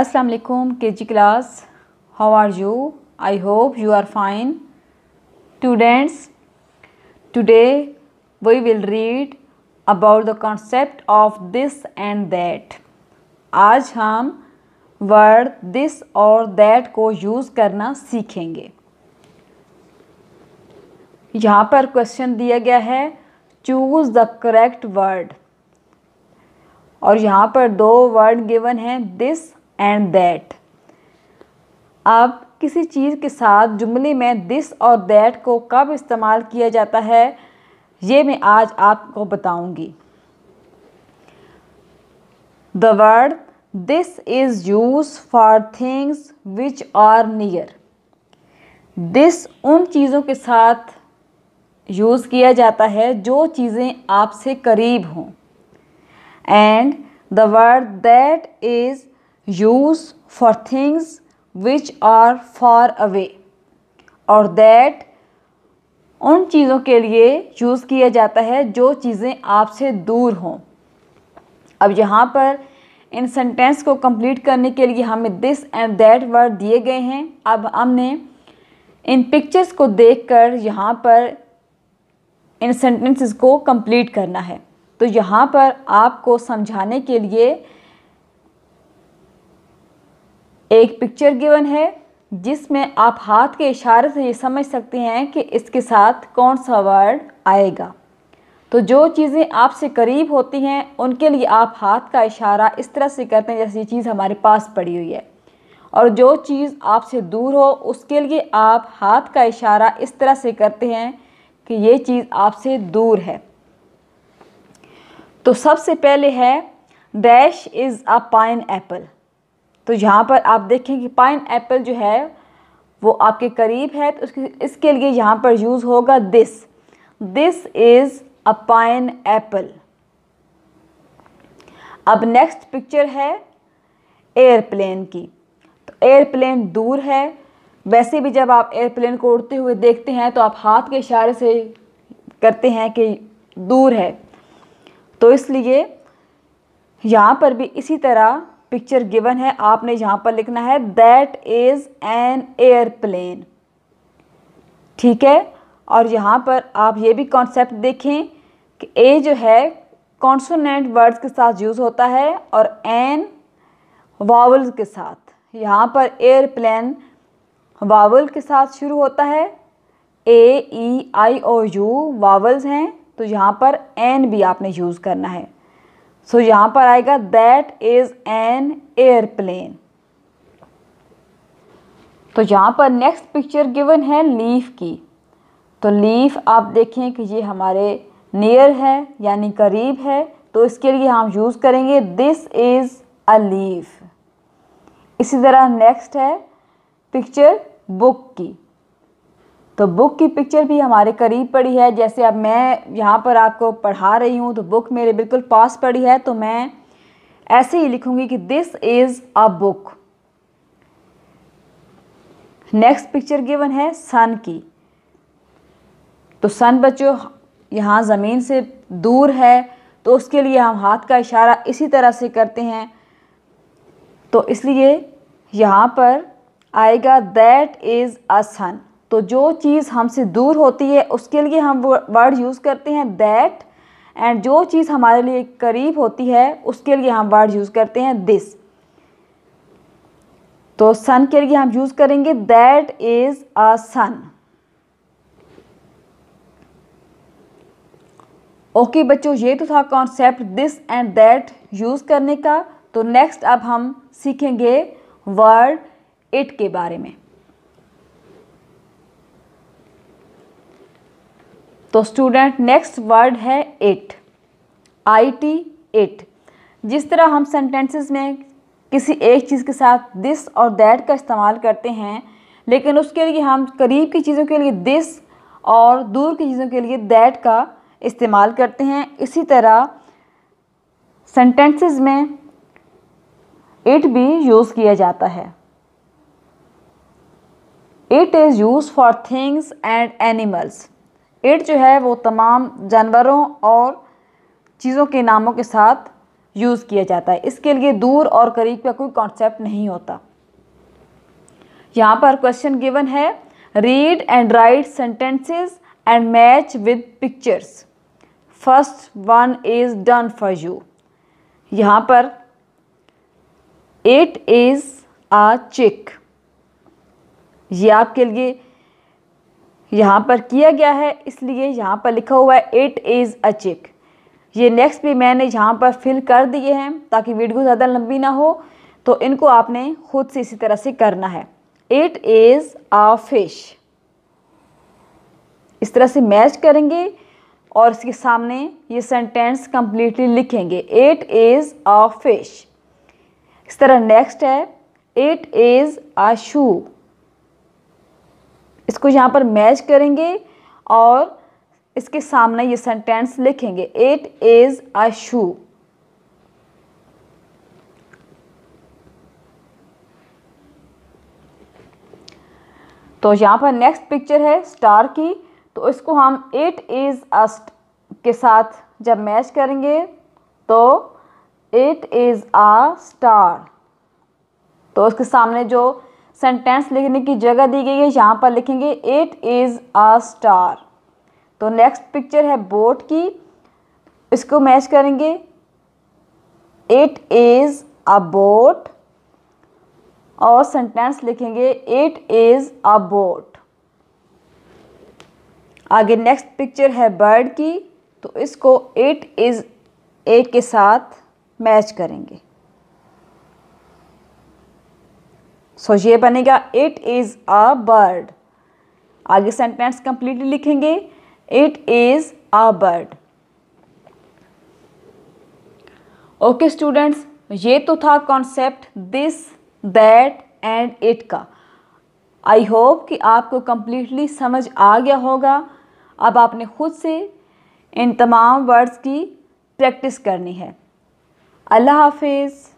अस्सलाम वालेकुम KG class how are you I hope you are fine students today we will read about the concept of this and that आज हम word this और that को use करना सीखेंगे यहाँ पर क्वेश्चन दिया गया है चूज़ द करेक्ट वर्ड और यहाँ पर दो वर्ड गिवन हैं दिस एंड दैट अब किसी चीज़ के साथ जुमले में दिस और दैट को कब इस्तेमाल किया जाता है ये मैं आज आपको बताऊंगी the word this is use for things which are near this उन चीज़ों के साथ यूज़ किया जाता है जो चीज़ें आपसे करीब हों and the word that is use for things which are far away और दैट उन चीज़ों के लिए यूज़ किया जाता है जो चीज़ें आपसे दूर हों अब यहाँ पर इन सेंटेंस को कंप्लीट करने के लिए हमें दिस एंड दैट वर्ड दिए गए हैं अब हमने इन पिक्चर्स को देखकर यहाँ पर इन सेंटेंसेस को कंप्लीट करना है तो यहाँ पर आपको समझाने के लिए एक पिक्चर गिवन है जिसमें आप हाथ के इशारे से ये समझ सकते हैं कि इसके साथ कौन सा वर्ड आएगा तो जो चीज़ें आपसे करीब होती हैं उनके लिए आप हाथ का इशारा इस तरह से करते हैं जैसे ये चीज़ हमारे पास पड़ी हुई है और जो चीज़ आपसे दूर हो उसके लिए आप हाथ का इशारा इस तरह से करते हैं कि ये चीज़ आपसे दूर है तो सबसे पहले है dash is a pineapple तो यहाँ पर आप देखें कि पाइन एप्पल जो है वो आपके करीब है तो उसके इसके लिए यहाँ पर यूज़ होगा this this is a pineapple अब नेक्स्ट पिक्चर है एयरप्लेन की तो एयरप्लेन दूर है वैसे भी जब आप एयरप्लेन को उड़ते हुए देखते हैं तो आप हाथ के इशारे से करते हैं कि दूर है तो इसलिए यहाँ पर भी इसी तरह पिक्चर गिवन है आपने यहाँ पर लिखना है दैट इज़ एन एयरप्लेन ठीक है और यहाँ पर आप ये भी कॉन्सेप्ट देखें कि ए जो है कॉन्सोनेंट वर्ड्स के साथ यूज़ होता है और एन वावल्स के साथ यहाँ पर एयरप्लेन वावल के साथ शुरू होता है ए ई आई ओ यू वावल्स हैं तो यहाँ पर एन भी आपने यूज़ करना है सो so, यहाँ पर आएगा दैट इज़ एन एयरप्लेन तो यहां पर नेक्स्ट पिक्चर गिवन है लीफ की तो लीफ आप देखें कि ये हमारे नियर है यानी करीब है तो इसके लिए हम यूज़ करेंगे दिस इज़ अ लीफ इसी तरह नेक्स्ट है पिक्चर बुक की तो बुक की पिक्चर भी हमारे करीब पड़ी है जैसे अब मैं यहाँ पर आपको पढ़ा रही हूँ तो बुक मेरे बिल्कुल पास पड़ी है तो मैं ऐसे ही लिखूंगी कि this is a book next picture given है सन की तो सन बच्चों यहाँ ज़मीन से दूर है तो उसके लिए हम हाथ का इशारा इसी तरह से करते हैं तो इसलिए यहाँ पर आएगा दैट इज़ अ सन तो जो चीज़ हमसे दूर होती है उसके लिए हम वर्ड यूज़ करते हैं दैट एंड जो चीज़ हमारे लिए करीब होती है उसके लिए हम वर्ड यूज़ करते हैं दिस तो सन के लिए हम यूज़ करेंगे that is a sun okay बच्चों ये तो था concept this and that use करने का तो नेक्स्ट अब हम सीखेंगे वर्ड इट के बारे में तो स्टूडेंट नेक्स्ट वर्ड है इट आई टी इट जिस तरह हम सेंटेंसेस में किसी एक चीज़ के साथ दिस और दैट का इस्तेमाल करते हैं लेकिन उसके लिए हम करीब की चीज़ों के लिए दिस और दूर की चीज़ों के लिए दैट का इस्तेमाल करते हैं इसी तरह सेंटेंसेस में इट भी यूज़ किया जाता है it is use for things and animals एड जो है वो तमाम जानवरों और चीज़ों के नामों के साथ यूज़ किया जाता है इसके लिए दूर और करीब का कोई कॉन्सेप्ट नहीं होता यहाँ पर क्वेश्चन गिवन है read and write sentences and match with pictures first one is done for you यहाँ पर एट इज़ आ चिक ये आपके लिए यहाँ पर किया गया है इसलिए यहाँ पर लिखा हुआ है इट इज़ अ चिक ये नेक्स्ट भी मैंने यहाँ पर फिल कर दिए हैं ताकि वीडियो ज़्यादा लंबी ना हो तो इनको आपने खुद से इसी तरह से करना है इट इज़ आ फिश इस तरह से मैच करेंगे और इसके सामने ये सेंटेंस कम्प्लीटली लिखेंगे इट इज़ आ फिश इस तरह नेक्स्ट है इट इज़ आ शू इसको यहाँ पर मैच करेंगे और इसके सामने ये सेंटेंस लिखेंगे इट इज़ अ शू तो यहाँ पर नेक्स्ट पिक्चर है स्टार की तो इसको हम इट इज़ अस्ट के साथ जब मैच करेंगे तो इट इज़ आ स्टार तो उसके सामने जो सेंटेंस लिखने की जगह दी गई है यहाँ पर लिखेंगे इट इज़ आ स्टार तो नेक्स्ट पिक्चर है बोट की इसको मैच करेंगे इट इज़ अ बोट और सेंटेंस लिखेंगे इट इज़ अ बोट आगे नेक्स्ट पिक्चर है बर्ड की तो इसको इट इज़ ए के साथ मैच करेंगे सो so, ये बनेगा इट इज़ अ बर्ड आगे सेंटेंस कंप्लीटली लिखेंगे it is a bird okay students ये तो था concept this that and it का आई होप कि आपको कम्प्लीटली समझ आ गया होगा अब आपने खुद से इन तमाम वर्ड्स की प्रैक्टिस करनी है अल्लाह हाफिज़